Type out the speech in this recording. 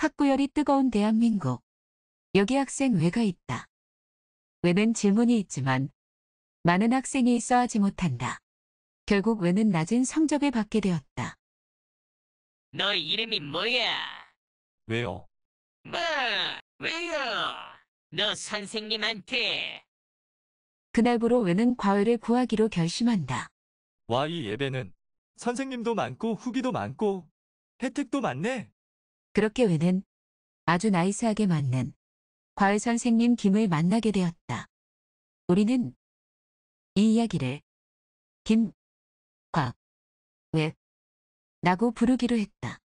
학구열이 뜨거운 대한민국. 여기 학생 외가 있다. 외는 질문이 있지만 많은 학생이 있어 하지 못한다. 결국 외는 낮은 성적을 받게 되었다. 너 이름이 뭐야? 왜요? 뭐? 왜요? 너 선생님한테 그날부로 외는 과외를 구하기로 결심한다. 와, 이 예배는 선생님도 많고 후기도 많고 혜택도 많네. 그렇게 외는 아주 나이스하게 맞는 과외 선생님 김을 만나게 되었다. 우리는 이 이야기를 김, 과, 외, 라고 부르기로 했다.